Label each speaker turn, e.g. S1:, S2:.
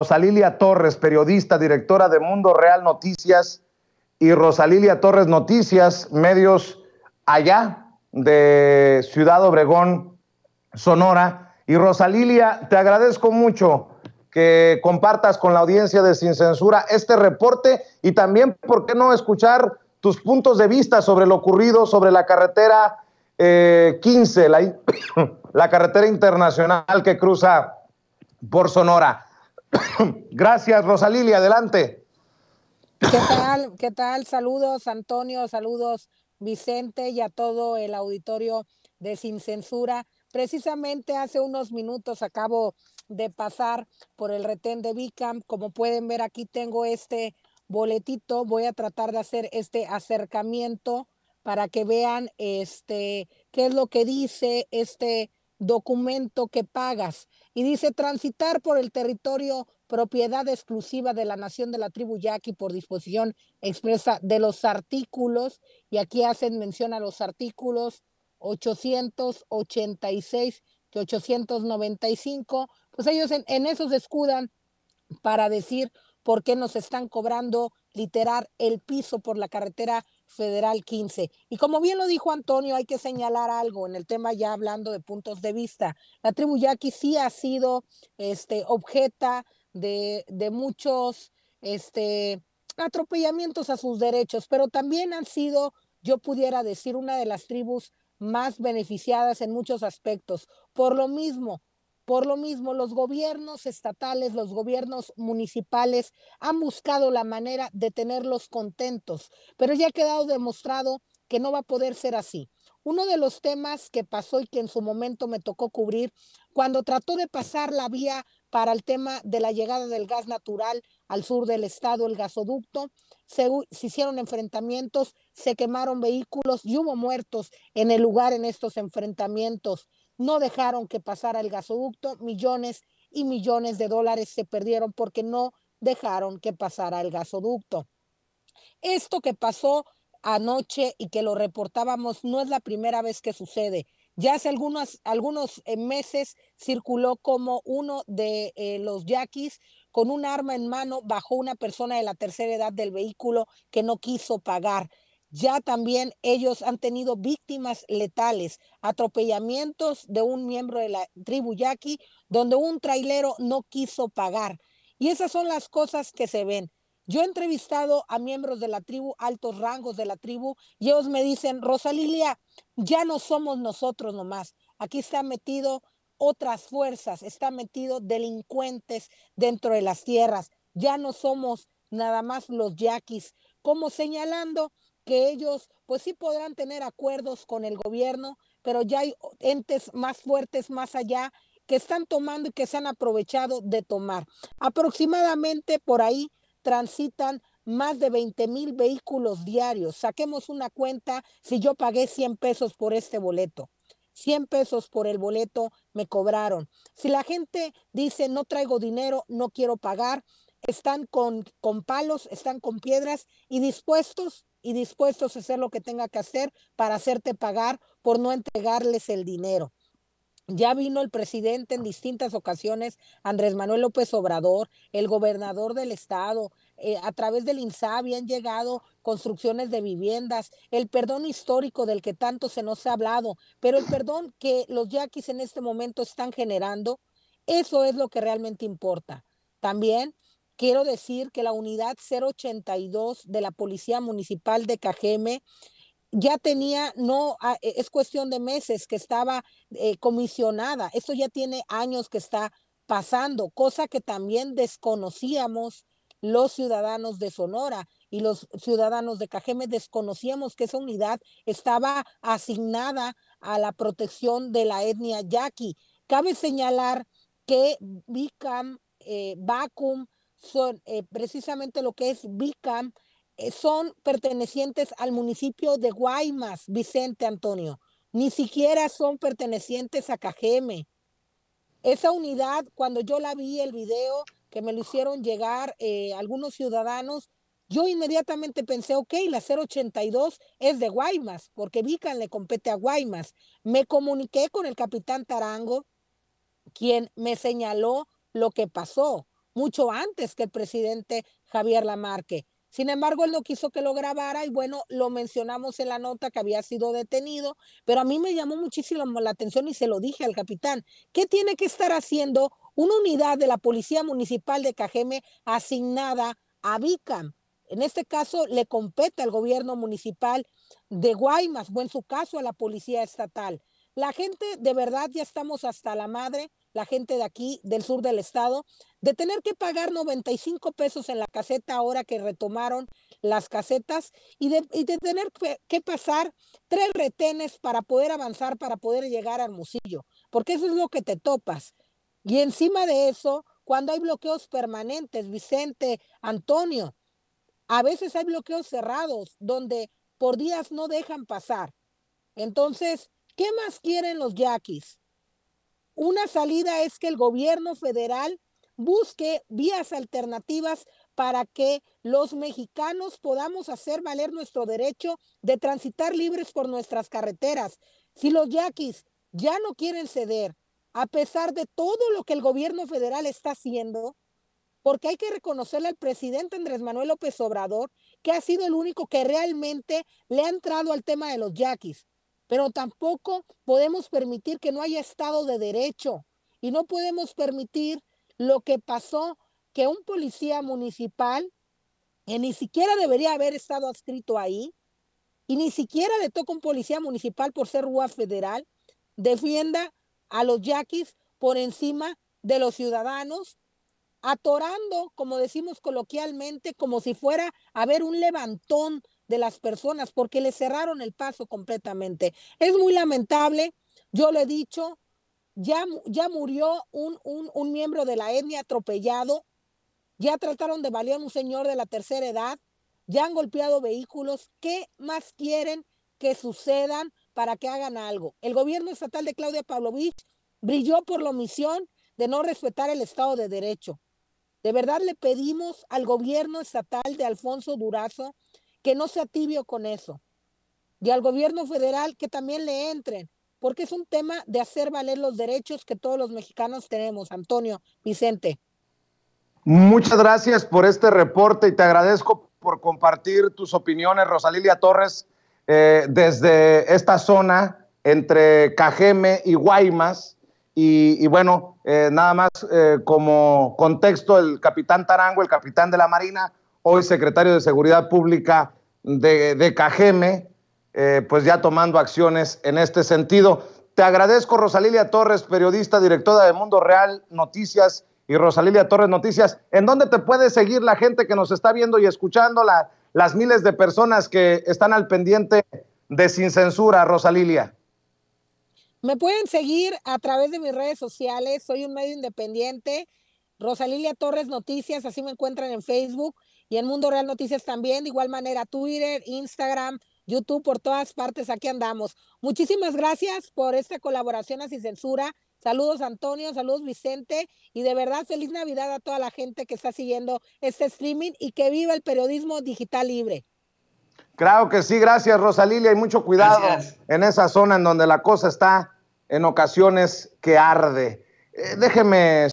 S1: Rosalilia Torres, periodista, directora de Mundo Real Noticias y Rosalilia Torres Noticias, medios allá de Ciudad Obregón, Sonora. Y Rosalilia, te agradezco mucho que compartas con la audiencia de Sin Censura este reporte y también, ¿por qué no escuchar tus puntos de vista sobre lo ocurrido sobre la carretera 15, eh, la carretera internacional que cruza por Sonora? Gracias, Rosalili, adelante.
S2: ¿Qué tal? ¿Qué tal? Saludos, Antonio, saludos, Vicente y a todo el auditorio de Sin Censura. Precisamente hace unos minutos acabo de pasar por el retén de Bicam. Como pueden ver, aquí tengo este boletito. Voy a tratar de hacer este acercamiento para que vean este qué es lo que dice este documento que pagas. Y dice, transitar por el territorio propiedad exclusiva de la nación de la tribu Yaqui por disposición expresa de los artículos, y aquí hacen mención a los artículos 886 y 895, pues ellos en, eso se escudan para decir por qué nos están cobrando literar el piso por la carretera Federal 15. Y como bien lo dijo Antonio, hay que señalar algo en el tema ya hablando de puntos de vista. La tribu yaqui sí ha sido este, objeta de, de muchos este, atropellamientos a sus derechos, pero también han sido, yo pudiera decir, una de las tribus más beneficiadas en muchos aspectos. Por lo mismo, por lo mismo, los gobiernos estatales, los gobiernos municipales han buscado la manera de tenerlos contentos, pero ya ha quedado demostrado que no va a poder ser así. Uno de los temas que pasó y que en su momento me tocó cubrir, cuando trató de pasar la vía para el tema de la llegada del gas natural al sur del estado, el gasoducto, se, hicieron enfrentamientos, se quemaron vehículos y hubo muertos en el lugar en estos enfrentamientos no dejaron que pasara el gasoducto, millones y millones de dólares se perdieron porque no dejaron que pasara el gasoducto. Esto que pasó anoche y que lo reportábamos no es la primera vez que sucede. Ya hace algunos, algunos eh, meses circuló como uno de eh, los yaquis con un arma en mano bajo una persona de la tercera edad del vehículo que no quiso pagar. Ya también ellos han tenido víctimas letales, atropellamientos de un miembro de la tribu yaqui, donde un trailero no quiso pagar. Y esas son las cosas que se ven. Yo he entrevistado a miembros de la tribu, altos rangos de la tribu, y ellos me dicen, Rosalilia ya no somos nosotros nomás. Aquí está metido otras fuerzas, está metido delincuentes dentro de las tierras. Ya no somos nada más los yaquis, como señalando que ellos pues sí podrán tener acuerdos con el gobierno, pero ya hay entes más fuertes más allá que están tomando y que se han aprovechado de tomar. Aproximadamente por ahí transitan más de 20 mil vehículos diarios. Saquemos una cuenta, si yo pagué 100 pesos por este boleto, 100 pesos por el boleto me cobraron. Si la gente dice, no traigo dinero, no quiero pagar, están con, palos, están con piedras y dispuestos y dispuestos a hacer lo que tenga que hacer para hacerte pagar por no entregarles el dinero. Ya vino el presidente en distintas ocasiones, Andrés Manuel López Obrador, el gobernador del estado, eh, a través del INSA han llegado construcciones de viviendas, el perdón histórico del que tanto se nos ha hablado, pero el perdón que los yaquis en este momento están generando, eso es lo que realmente importa. También Quiero decir que la unidad 082 de la Policía Municipal de Cajeme ya tenía, no, ah, e, es cuestión de meses que estaba eh, comisionada. Esto ya tiene años que está pasando, cosa que también desconocíamos los ciudadanos de Sonora y los ciudadanos de Cajeme desconocíamos que esa unidad estaba asignada a la protección de la etnia yaqui. Cabe señalar que BICAM, eh, VACUM, son eh, precisamente lo que es Vicam, eh, son pertenecientes al municipio de Guaymas, Vicente Antonio. Ni siquiera son pertenecientes a Cajeme. Esa unidad, cuando yo la vi, el video que me lo hicieron llegar eh, algunos ciudadanos, yo inmediatamente pensé, ok, la 082 es de Guaymas, porque Vican le compete a Guaymas. Me comuniqué con el capitán Tarango, quien me señaló lo que pasó mucho antes que el presidente Javier Lamarque. Sin embargo, él no quiso que lo grabara y bueno, lo mencionamos en la nota que había sido detenido, pero a mí me llamó muchísimo la atención y se lo dije al capitán, ¿qué tiene que estar haciendo una unidad de la Policía Municipal de Cajeme asignada a Vicam? En este caso le compete al gobierno municipal de Guaymas o en su caso a la Policía Estatal. La gente de verdad ya estamos hasta la madre la gente de aquí, del sur del estado, de tener que pagar 95 pesos en la caseta ahora que retomaron las casetas y de, tener que, que pasar tres retenes para poder avanzar, para poder llegar al musillo, porque eso es lo que te topas. Y encima de eso, cuando hay bloqueos permanentes, Vicente, Antonio, a veces hay bloqueos cerrados donde por días no dejan pasar. Entonces, ¿qué más quieren los yaquis? Una salida es que el gobierno federal busque vías alternativas para que los mexicanos podamos hacer valer nuestro derecho de transitar libres por nuestras carreteras. Si los yaquis ya no quieren ceder, a pesar de todo lo que el gobierno federal está haciendo, porque hay que reconocerle al presidente Andrés Manuel López Obrador, que ha sido el único que realmente le ha entrado al tema de los yaquis. Pero tampoco podemos permitir que no haya Estado de Derecho y no podemos permitir lo que pasó, que un policía municipal, que ni siquiera debería haber estado adscrito ahí, y ni siquiera le toca un policía municipal por ser rúa federal, defienda a los yaquis por encima de los ciudadanos, atorando, como decimos coloquialmente, como si fuera a haber un levantón de las personas porque le cerraron el paso completamente. Es muy lamentable, yo lo he dicho, ya, ya murió un, miembro de la etnia atropellado, ya trataron de valer a un señor de la tercera edad, ya han golpeado vehículos. ¿Qué más quieren que sucedan para que hagan algo? El gobierno estatal de Claudia Pavlovich brilló por la omisión de no respetar el Estado de Derecho. De verdad le pedimos al gobierno estatal de Alfonso Durazo que no sea tibio con eso. Y al gobierno federal que también le entren, porque es un tema de hacer valer los derechos que todos los mexicanos tenemos. Antonio, Vicente.
S1: Muchas gracias por este reporte y te agradezco por compartir tus opiniones, Rosalilia Torres, eh, desde esta zona entre Cajeme y Guaymas. Y, bueno, eh, nada más eh, como contexto, el capitán Tarango, el capitán de la Marina, hoy secretario de Seguridad Pública de, de Cajeme, eh, pues ya tomando acciones en este sentido. Te agradezco, Rosalilia Torres, periodista, directora de Mundo Real Noticias y Rosalilia Torres Noticias. ¿En dónde te puede seguir la gente que nos está viendo y escuchando, las miles de personas que están al pendiente de Sin Censura, Rosalilia?
S2: Me pueden seguir a través de mis redes sociales, soy un medio independiente, Rosalilia Torres Noticias, así me encuentran en Facebook, y en Mundo Real Noticias también, de igual manera Twitter, Instagram, YouTube, por todas partes, aquí andamos. Muchísimas gracias por esta colaboración así censura. Saludos Antonio, saludos Vicente y de verdad feliz Navidad a toda la gente que está siguiendo este streaming y que viva el periodismo digital libre.
S1: Claro que sí, gracias Rosalilia y mucho cuidado en esa zona en donde la cosa está en ocasiones que arde. Eh, déjeme